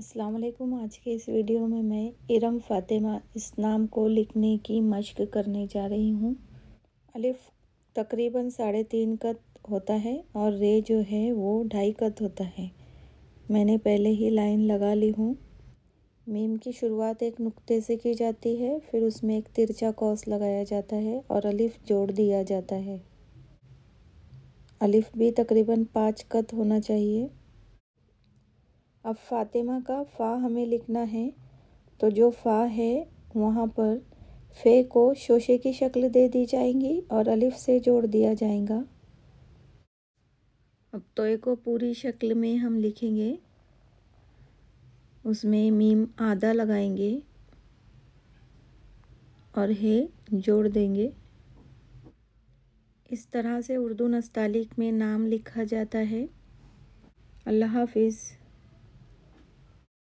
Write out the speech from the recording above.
वालेकुम आज के इस वीडियो में मैं इरम फातिमा इस नाम को लिखने की मशक करने जा रही हूँ अलिफ तकरीबन साढ़े तीन कद होता है और रे जो है वो ढाई कद होता है मैंने पहले ही लाइन लगा ली हूँ मीम की शुरुआत एक नुक्ते से की जाती है फिर उसमें एक तिरछा कौस लगाया जाता है और अलिफ जोड़ दिया जाता है अलिफ भी तकरीबन पाँच कद होना चाहिए अब फातिमा का फ़ा हमें लिखना है तो जो फ़ा है वहाँ पर फ़े को शोशे की शक्ल दे दी जाएंगी और अलिफ से जोड़ दिया जाएगा अब तोए को पूरी शक्ल में हम लिखेंगे उसमें मीम आधा लगाएंगे और हे जोड़ देंगे इस तरह से उर्दू नस्तालिक में नाम लिखा जाता है अल्लाह हाफिज़